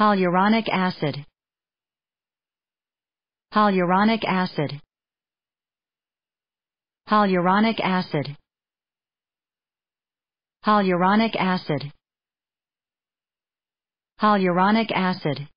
Hyaluronic acid. Hyaluronic acid. Hyaluronic acid. Hyaluronic acid. Hyaluronic acid.